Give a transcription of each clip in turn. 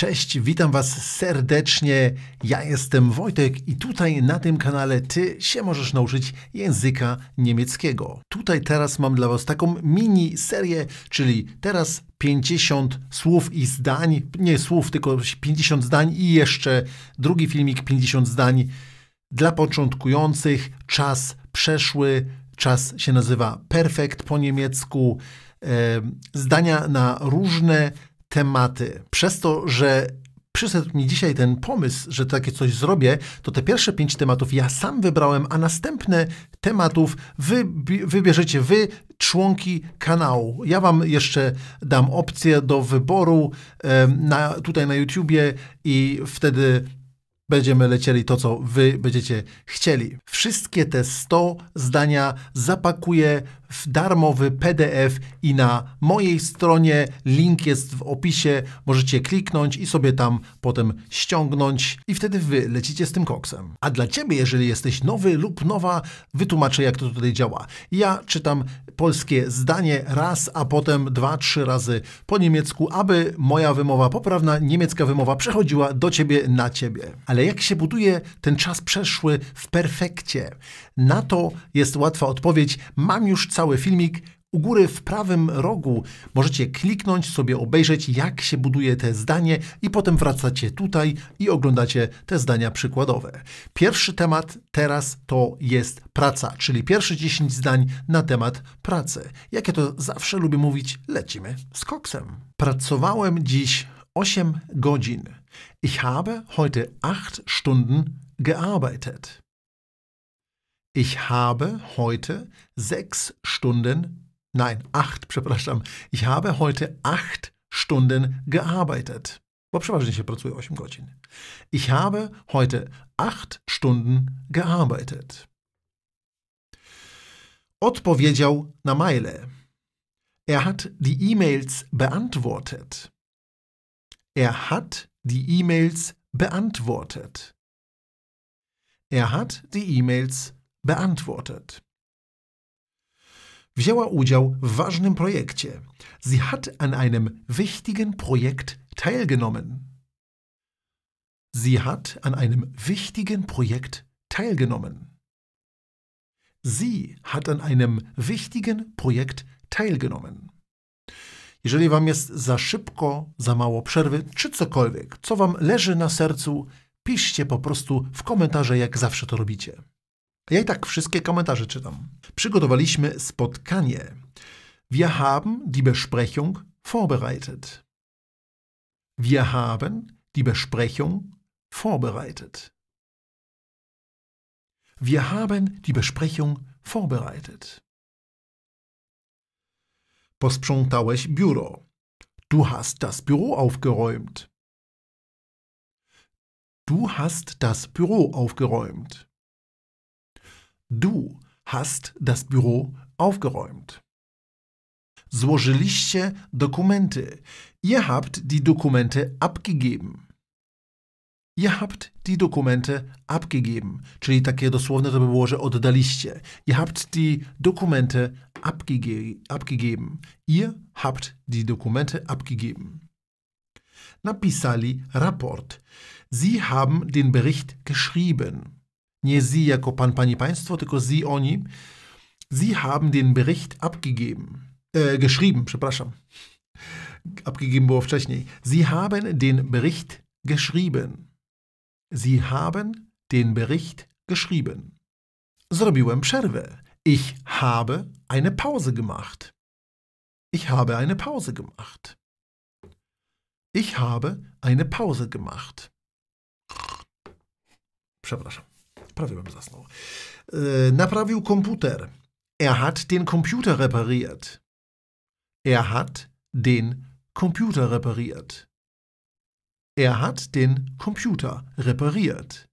Cześć, witam Was serdecznie. Ja jestem Wojtek i tutaj na tym kanale Ty się możesz nauczyć języka niemieckiego. Tutaj teraz mam dla Was taką mini serię, czyli teraz 50 słów i zdań, nie słów, tylko 50 zdań i jeszcze drugi filmik 50 zdań dla początkujących. Czas przeszły, czas się nazywa perfekt po niemiecku. E, zdania na różne tematy. Przez to, że przyszedł mi dzisiaj ten pomysł, że takie coś zrobię, to te pierwsze pięć tematów ja sam wybrałem, a następne tematów wy, wybierzecie wy, członki kanału. Ja wam jeszcze dam opcję do wyboru na, tutaj na YouTubie i wtedy będziemy lecieli to, co wy będziecie chcieli. Wszystkie te 100 zdania zapakuję w darmowy PDF i na mojej stronie. Link jest w opisie. Możecie kliknąć i sobie tam potem ściągnąć i wtedy wy lecicie z tym koksem. A dla ciebie, jeżeli jesteś nowy lub nowa, wytłumaczę jak to tutaj działa. Ja czytam polskie zdanie raz, a potem dwa, trzy razy po niemiecku, aby moja wymowa poprawna, niemiecka wymowa przechodziła do ciebie na ciebie. Ale jak się buduje ten czas przeszły w perfekcie? Na to jest łatwa odpowiedź. Mam już cały cały filmik. U góry w prawym rogu możecie kliknąć, sobie obejrzeć, jak się buduje te zdanie, i potem wracacie tutaj i oglądacie te zdania przykładowe. Pierwszy temat teraz to jest praca, czyli pierwsze 10 zdań na temat pracy. Jakie ja to zawsze lubię mówić, lecimy z koksem. Pracowałem dziś 8 godzin. Ich habe heute 8 Stunden gearbeitet. ich habe heute sechs Stunden, nein, acht, ich habe heute acht Stunden gearbeitet. Ich habe heute acht Stunden gearbeitet. Odpowiedział na maile. Er hat die E-Mails beantwortet. Er hat die E-Mails beantwortet. Er hat die E-Mails beantwortet. beantwortet. Wzięła udział w ważnym Projekcie. Sie hat an einem wichtigen Projekt teilgenommen. Sie hat an einem wichtigen Projekt teilgenommen. Sie hat an einem wichtigen Projekt teilgenommen. Jeżeli Wam jest za szybko, za mało przerwy, czy cokolwiek, co Wam leży na sercu, piszcie po prostu w komentarze, jak zawsze to robicie. Ja i tak wszystkie komentarze czytam. Przygotowaliśmy spotkanie. Wir haben die Besprechung vorbereitet. Wir haben die Besprechung vorbereitet. Wir haben die Besprechung vorbereitet. Posprzątałeś biuro. Du hast das Büro aufgeräumt. Du hast das Büro aufgeräumt. Du hast das Büro aufgeräumt. Złożyliście Dokumente. Ihr habt die Dokumente abgegeben. Ihr habt die Dokumente abgegeben. Czyli takie dosłowne to by było, że oddaliście. Ihr habt die Dokumente abgege abgegeben. Ihr habt die Dokumente abgegeben. Napisali raport. Sie haben den Bericht geschrieben. Nie sie jako pan, pani, państwo, tylko sie, oni. Sie haben den Bericht abgegeben, äh, geschrieben, przepraszam. Abgegeben było wcześniej. Sie haben den Bericht geschrieben. Sie haben den Bericht geschrieben. Zrobiłem przerwę. Ich habe eine Pause gemacht. Ich habe eine Pause gemacht. Ich habe eine Pause gemacht. Przepraszam prawie bym zasnął. E, naprawił komputer. Er hat den Computer repariert. Er hat den Computer repariert. Er hat den Computer repariert.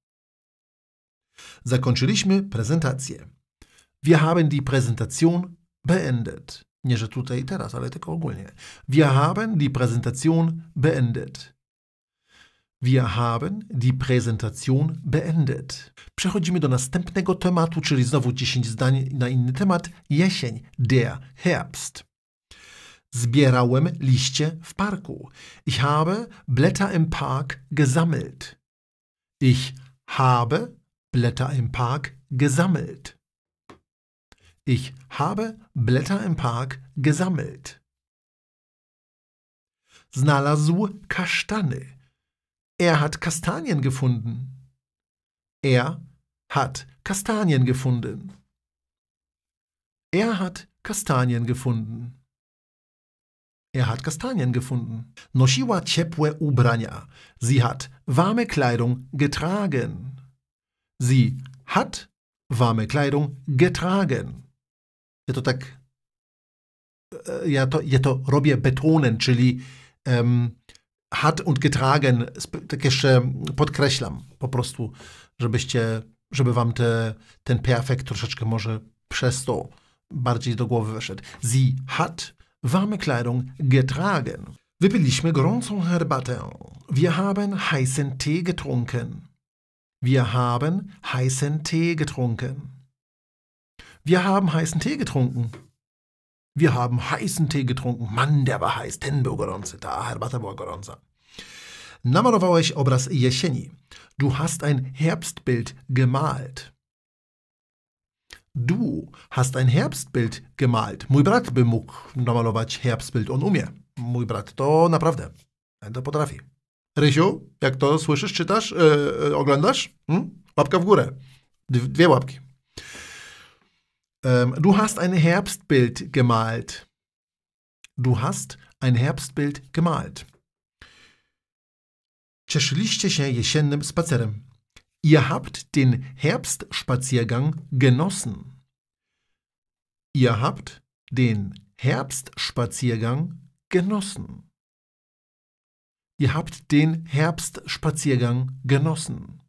Zakończyliśmy prezentację. Wir haben die Präsentation beendet. Nie, że tutaj teraz, ale tylko ogólnie. Wir haben die Präsentation beendet. Wir haben die Präsentation beendet. Przechodzimy do następnego tematu, czyli znowu 10 zdań na inny temat. Jesień, der Herbst. Zbierałem liście w parku. Ich habe Blätter im Park gesammelt. Ich habe Blätter im Park gesammelt. Ich habe Blätter im Park gesammelt. Znalazł kasztany. Er hat Kastanien gefunden. Er hat Kastanien gefunden. Er hat Kastanien gefunden. Er hat Kastanien gefunden. Nosiła ciepłe ubrania. Sie hat warme Kleidung getragen. Sie hat warme Kleidung getragen. Ja to tak, e, ja to, ja to robię betonen, czyli um, hat und getragen, tak jeszcze podkreślam po prostu, żebyście, żeby wam te, ten perfekt troszeczkę może przez to bardziej do głowy weszedł. Sie hat warme Kleidung getragen. Wypiliśmy gorącą herbatę. Wir haben heißen Tee getrunken. Wir haben heißen Tee getrunken. Wir haben heißen Tee getrunken. Wir haben heißen Tee getrunken. Mann, der war heiß. Ten był gorący. Ta herbata była gorąca. Namalowałeś obraz jesieni. Du hast ein Herbstbild gemalt. Du hast ein Herbstbild gemalt. Mój brat by mógł namalować Herbstbild. On umie. Mój brat to naprawdę. To potrafi. Rysiu, jak to słyszysz, czytasz, yy, oglądasz? Hmm? Łapka w górę. Dwie łapki. Ähm, du hast ein Herbstbild gemalt. Du hast ein Herbstbild gemalt. Cieszyliście się jesiennym spacerem. Ihr habt den Herbstspaziergang genossen. Ihr habt den Herbstspaziergang genossen. Ihr habt den Herbstspaziergang genossen.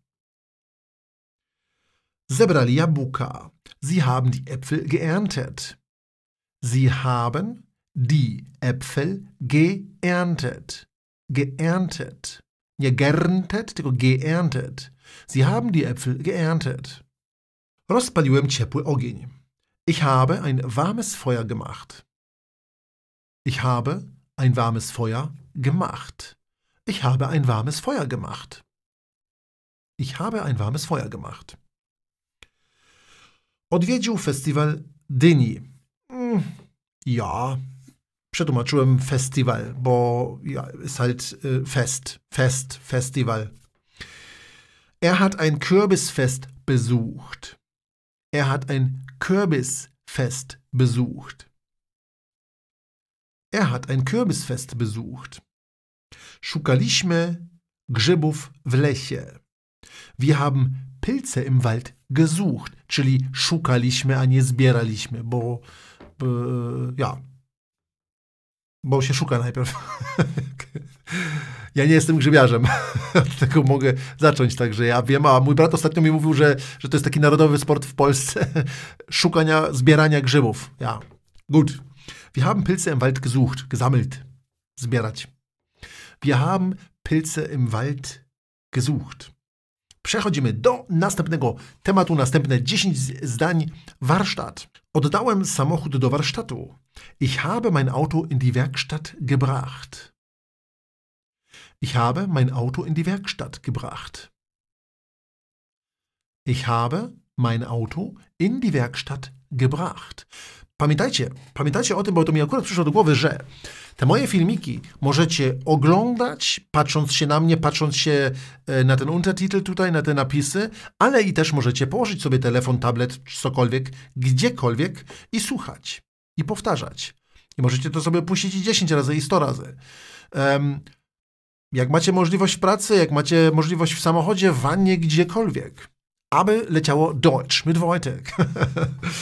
Zebrali jabłka. Sie haben die Äpfel geerntet. Sie haben die Äpfel geerntet. Geerntet. Ja, geerntet, geerntet. Sie haben die Äpfel geerntet. Rozpaliłem ciepły ogień. Ich habe ein warmes Feuer gemacht. Ich habe ein warmes Feuer gemacht. Ich habe ein warmes Feuer gemacht. Ich habe ein warmes Feuer gemacht. Odwiedził festiwal Dyni. Mm, ja przetłumaczyłem festiwal, bo ja, ist halt Fest, Fest, Festival. Er hat ein Kürbisfest besucht. Er hat ein Kürbisfest besucht. Er hat ein Kürbisfest besucht. Szukaliśmy grzybów w lesie. Wir haben Pilze im Wald gesucht. czyli szukaliśmy, a nie zbieraliśmy, bo yy, ja. Bo się szuka najpierw. ja nie jestem grzybiarzem, tego mogę zacząć także ja wiem, a mój brat ostatnio mi mówił, że, że to jest taki narodowy sport w Polsce szukania, zbierania grzybów. Ja. Gut. Wir haben Pilze im Wald gesucht, gesammelt, zbierać. Wir haben Pilze im Wald gesucht. Przechodzimy do następnego tematu, następne 10 zdań. Warsztat. Oddałem samochód do warsztatu. Ich habe mein Auto in die Werkstatt gebracht. Ich habe mein Auto in die Werkstatt gebracht. Ich habe mein Auto in die Werkstatt gebracht. Pamiętajcie, pamiętajcie o tym, bo to mi akurat przyszło do głowy, że te moje filmiki możecie oglądać, patrząc się na mnie, patrząc się e, na ten untertitel tutaj, na te napisy, ale i też możecie położyć sobie telefon, tablet, cokolwiek, gdziekolwiek i słuchać i powtarzać. I możecie to sobie puścić i 10 razy, i 100 razy. Um, jak macie możliwość pracy, jak macie możliwość w samochodzie, w wannie, gdziekolwiek. Aby leciało Deutsch mit Wojtek.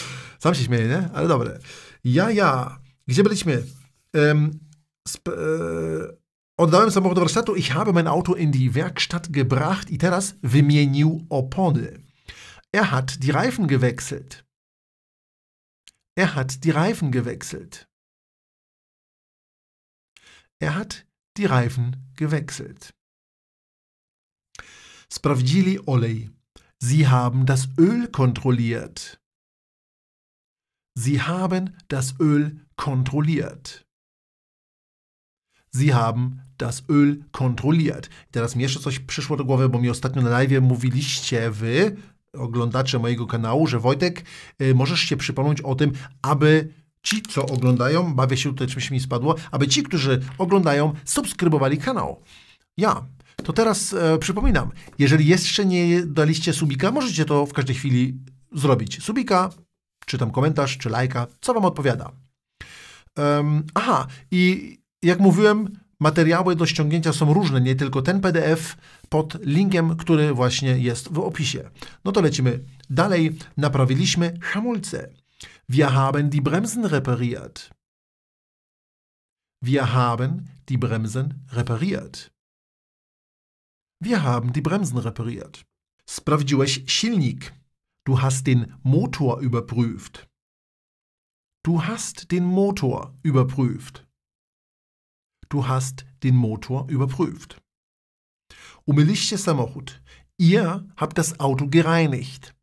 Słamsić mieli, nie? Ale dobre. Ja, ja. Gdzie byliśmy? Ähm, äh, Oddałem samochód do warsztatu. Ich habe mein Auto in die Werkstatt gebracht i teraz wymienił opony. Er hat die Reifen gewechselt. Er hat die Reifen gewechselt. Er hat die Reifen gewechselt. Sprawdzili olej. Sie haben das Öl kontrolliert. Sie haben das Öl kontrolliert. Sie haben das Öl kontrolliert. Teraz mi jeszcze coś przyszło do głowy, bo mi ostatnio na live mówiliście wy, oglądacze mojego kanału, że Wojtek, y, możesz się przypomnieć o tym, aby ci, co oglądają, bawię się tutaj czymś mi spadło, aby ci, którzy oglądają, subskrybowali kanał. Ja. To teraz e, przypominam, jeżeli jeszcze nie daliście subika, możecie to w każdej chwili zrobić. Subika, czy tam komentarz, czy lajka, co Wam odpowiada. Um, aha, i jak mówiłem, materiały do ściągnięcia są różne, nie tylko ten PDF pod linkiem, który właśnie jest w opisie. No to lecimy dalej. Naprawiliśmy hamulce. Wir haben die Bremsen repariert. Wir haben die Bremsen repariert. Wir haben die Bremsen repariert. Sprawdziłeś silnik. Du hast den Motor überprüft. Du hast den Motor überprüft. Du hast den Motor überprüft. Umyliście samochód. Ihr habt das Auto gereinigt.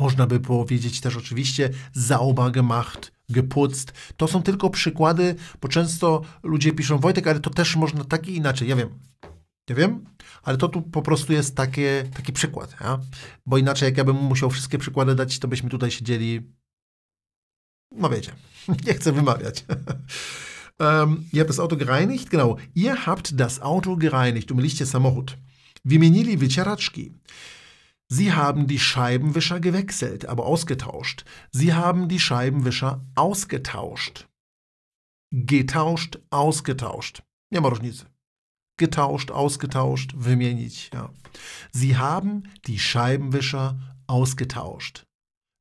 Można by powiedzieć też oczywiście sauber gemacht, geputzt. To są tylko przykłady, bo często ludzie piszą Wojtek, ale to też można tak i inaczej. Ja wiem, Nie wiem, ale to tu po prostu jest takie, taki przykład. Ja? Bo inaczej, jak ja bym musiał wszystkie przykłady dać, to byśmy tutaj siedzieli. No wiecie, nie chcę wymawiać. ihr habt das Auto gereinigt? Genau. Ihr habt das Auto gereinigt. Umyliście samochód. Wymienili wycieraczki. Sie haben die Scheibenwischer gewechselt, aber ausgetauscht. Sie haben die Scheibenwischer ausgetauscht. Getauscht, ausgetauscht. Nie ma różnicy. getauscht, ausgetauscht, wymienić. Ja. Sie haben die Scheibenwischer ausgetauscht.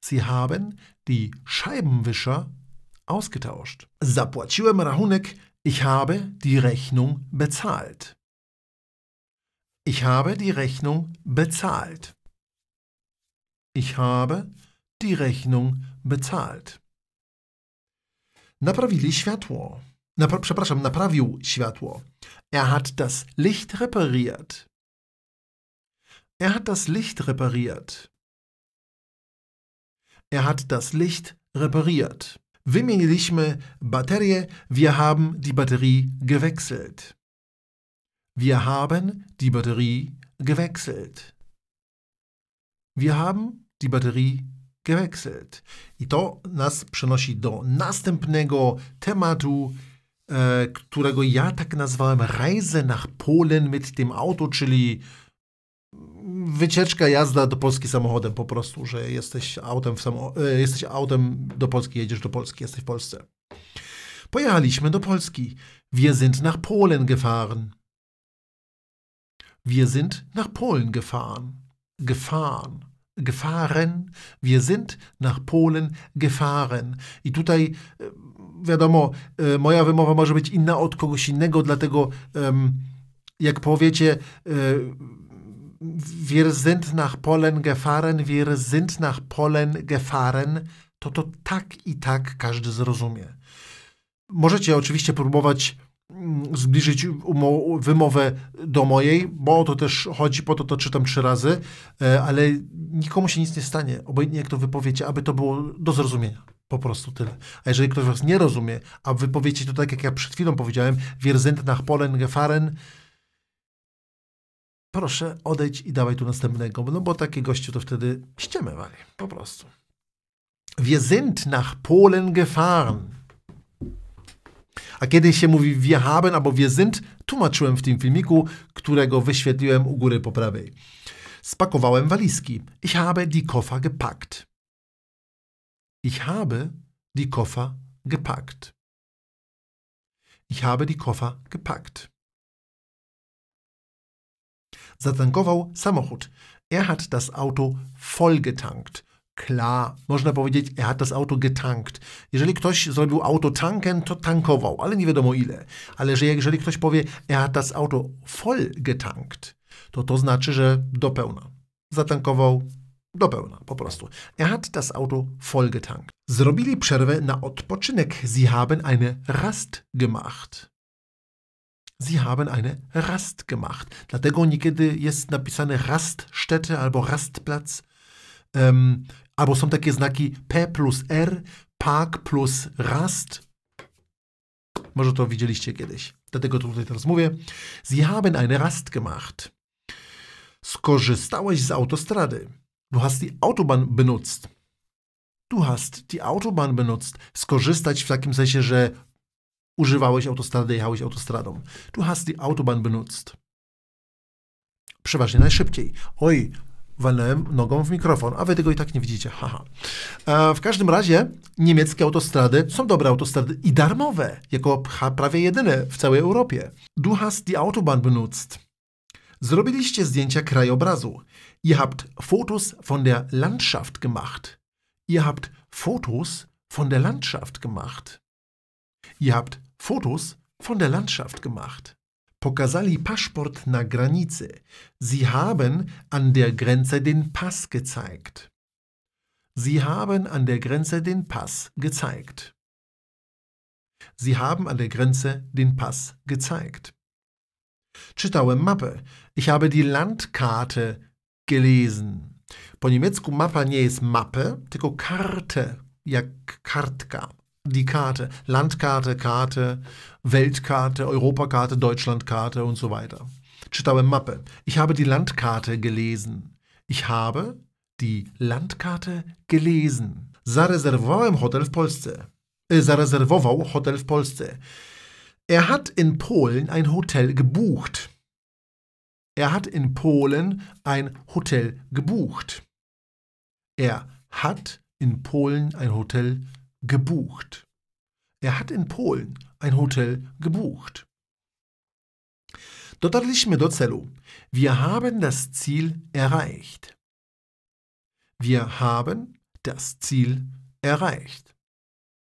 Sie haben die Scheibenwischer ausgetauscht. Zapłaciłem rachunek. Ich habe die Rechnung bezahlt. Ich habe die Rechnung bezahlt. Ich habe die Rechnung bezahlt. Naprawili światło. Napra przepraszam, naprawił światło. Er hat das Licht repariert. Er hat das Licht repariert. Er hat das Licht repariert. Wymieniliśmy baterię. Wir haben die Batterie gewechselt. Wir haben die Batterie gewechselt. Wir haben die Batterie gewechselt. I to nas przenosi do następnego tematu. E, którego ja tak nazwałem Reise nach Polen mit dem Auto, czyli wycieczka, jazda do Polski samochodem po prostu, że jesteś autem, w e, jesteś autem do Polski, jedziesz do Polski, jesteś w Polsce. Pojechaliśmy do Polski. Wir sind nach Polen gefahren. Wir sind nach Polen gefahren. Gefahren gefahren. Wir sind nach Polen gefahren. I tutaj e, wiadomo, e, moja wymowa może być inna od kogoś innego, dlatego jak powiecie e, wir sind nach Polen gefahren, wir sind nach Polen gefahren, to to tak i tak każdy zrozumie. Możecie oczywiście próbować Mm, zbliżyć wymowę do mojej, bo o to też chodzi, po to to czytam trzy razy, e, ale nikomu się nic nie stanie, obojętnie jak to wypowiecie, aby to było do zrozumienia. Po prostu tyle. A jeżeli ktoś was nie rozumie, a wypowiecie to tak, jak ja przed chwilą powiedziałem, wir sind nach Polen gefahren, proszę odejść i dawaj tu następnego, no bo takie gościu to wtedy ściemy wali, po prostu. Wir sind nach Polen gefahren. A kiedy się mówi wir haben albo wir sind, tłumaczyłem w tym filmiku, którego wyświetliłem u góry po prawej. Spakowałem walizki. Ich habe die Koffer gepackt. Ich habe die Koffer gepackt. Ich habe die Koffer gepackt. Zatankował samochód. Er hat das Auto vollgetankt klar. Można powiedzieć, er hat das Auto getankt. Jeżeli ktoś zrobił auto tanken, to tankował, ale nie wiadomo ile. Ale że jeżeli ktoś powie, er hat das Auto voll getankt, to to znaczy, że do pełna. Zatankował do pełna, po prostu. Er hat das Auto voll getankt. Zrobili przerwę na odpoczynek. Sie haben eine Rast gemacht. Sie haben eine Rast gemacht. Dlatego niekiedy jest napisane Raststätte albo Rastplatz. Um, albo są takie znaki P plus R, PAK plus RAST. Może to widzieliście kiedyś. Dlatego to tutaj teraz mówię. Sie haben eine Rast gemacht. Skorzystałeś z autostrady. Du hast die Autobahn benutzt. Du hast die Autobahn benutzt. Skorzystać w takim sensie, że używałeś autostrady, jechałeś autostradą. Du hast die Autobahn benutzt. Przeważnie najszybciej. Oj, walnąłem nogą w mikrofon, a wy tego i tak nie widzicie, haha. E, w każdym razie niemieckie autostrady są dobre autostrady i darmowe, jako prawie jedyne w całej Europie. Du hast die Autobahn benutzt. Zrobiliście zdjęcia krajobrazu. Ihr habt Fotos von der Landschaft gemacht. Ihr habt Fotos von der Landschaft gemacht. Ihr habt Fotos von der Landschaft gemacht. pokazali Paszport na granice. Sie haben an der Grenze den Pass gezeigt. Sie haben an der Grenze den Pass gezeigt. Sie haben an der Grenze den Pass gezeigt. Czytałem mapę. Ich habe die Landkarte gelesen. Po niemiecku mapa nie jest mapę, tylko kartę, jak kartka die Karte, Landkarte, Karte, Weltkarte, Europakarte, Deutschlandkarte und so weiter. Czytałem Mappe. Ich habe die Landkarte gelesen. Ich habe die Landkarte gelesen. Zarezerwowałem hotel w Polsce. Äh, zarezerwował hotel w Polsce. Er hat in Polen ein Hotel gebucht. Er hat in Polen ein Hotel gebucht. Er hat in Polen ein Hotel gebucht gebucht. Er hat in Polen ein Hotel gebucht. Dotarliśmy do celu. Wir haben das Ziel erreicht. Wir haben das Ziel erreicht.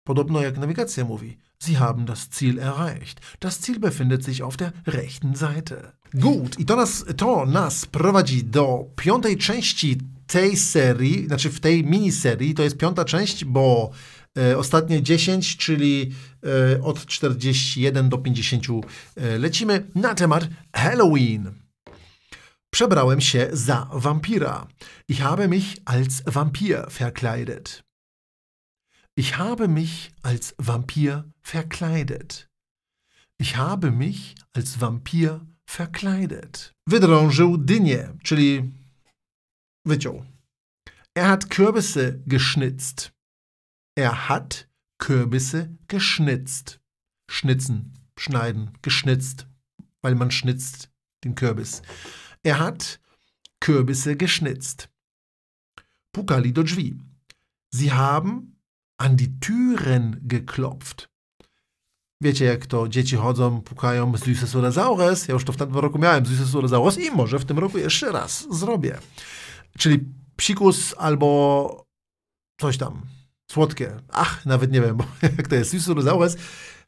Podobno jak nawigacja mówi. Sie haben das Ziel erreicht. Das Ziel befindet sich auf der rechten Seite. Gut, i to nas, to nas prowadzi do piątej części tej serii, znaczy w tej miniserii, to jest piąta część, bo E, ostatnie 10, czyli e, od 41 do 50 e, lecimy na temat Halloween. Przebrałem się za Vampira. Ich habe mich als Vampir verkleidet. Ich habe mich als Vampir verkleidet. Ich habe mich als Vampir verkleidet. Wydrążył dynie, czyli wyciął. Er hat Kürbisse geschnitzt. Er hat Kürbisse geschnitzt. Schnitzen, schneiden, geschnitzt, weil man schnitzt den Kürbis. Er hat Kürbisse geschnitzt. Pukali do drzwi. Sie haben an die Türen geklopft. Wiecie, jak to dzieci chodzą, pukają Süßes oder Saures. Ja już to w tamtym roku miałem Süßes oder Saures i może w tym roku jeszcze raz zrobię. Czyli psikus albo coś tam słodkie, ach, nawet nie wiem, jak to süß oder saures.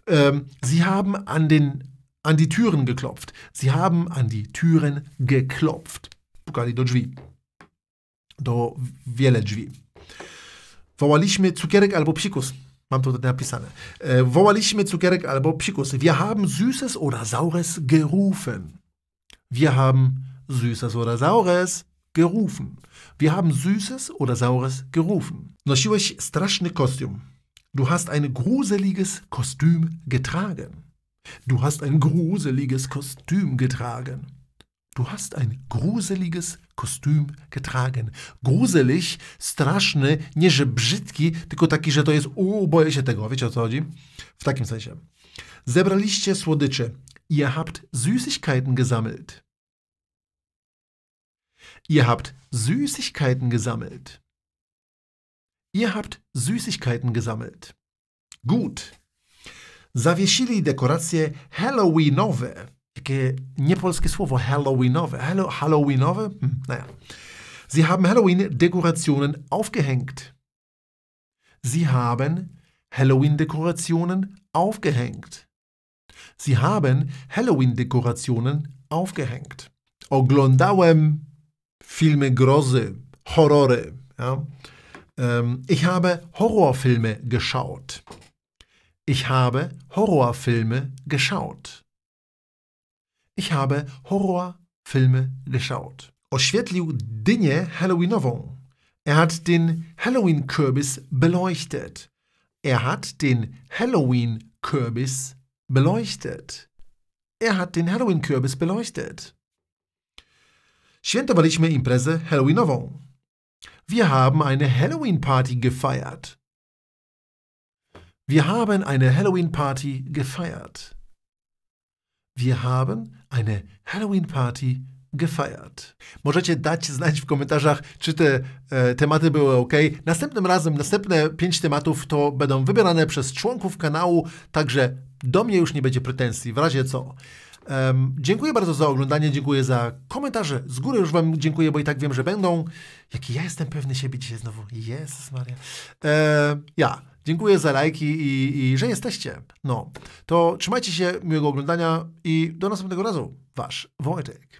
Ähm, sie haben an, den, an die Türen geklopft. Sie haben an die Türen geklopft. Pukali do drzwi. Do wiele drzwi. Wołaliśmy cukierek albo psikus. Mam to tutaj napisane. E, wołaliśmy cukierek albo psikus. Wir haben süßes oder saures gerufen. Wir haben süßes oder saures gerufen. Wir haben Süßes oder Saures gerufen. Nosiłeś straszny kostium. Du hast ein gruseliges Kostüm getragen. Du hast ein gruseliges Kostüm getragen. Du hast ein gruseliges Kostüm getragen. Gruselig, straszny, nie że brzydki, tylko taki, że to jest uuu, boję się tego. Wiecie o co chodzi? W takim sensie. Zebraliście słodycze. Ihr habt Süßigkeiten gesammelt. Ihr habt Süßigkeiten gesammelt. Ihr habt Süßigkeiten gesammelt. Gut. Zawiesili dekoracje Halloweenowe. Jakie niepolskie słowo Halloweenowe. Hello, Halloweenowe? Hm, naja. Sie haben Halloween-Dekorationen aufgehängt. Sie haben Halloween-Dekorationen aufgehängt. Sie haben Halloween-Dekorationen aufgehängt. Oglądałem Filme Grosse, Horrore. Ja? Ähm, ich habe Horrorfilme geschaut. Ich habe Horrorfilme geschaut. Ich habe Horrorfilme geschaut. Oświetlił dynię Halloweenową. Er hat den Halloween-Kürbis beleuchtet. Er hat den Halloween-Kürbis beleuchtet. Er hat den Halloween-Kürbis beleuchtet. Świętowaliśmy imprezę Halloweenową. Wir haben eine Halloween-Party gefeiert. Wir haben eine Halloween-Party gefeiert. Wir haben eine Halloween-Party gefeiert. Możecie dać znać w komentarzach, czy te e, tematy były ok. Następnym razem, następne pięć tematów to będą wybierane przez członków kanału, także do mnie już nie będzie pretensji, w razie co. Um, dziękuję bardzo za oglądanie, dziękuję za komentarze. Z góry już Wam dziękuję, bo i tak wiem, że będą. Jaki ja jestem pewny siebie dzisiaj znowu. Jezus Maria. E, ja. Dziękuję za lajki i, i, że jesteście. No, to trzymajcie się, miłego oglądania i do następnego razu. Wasz Wojtek.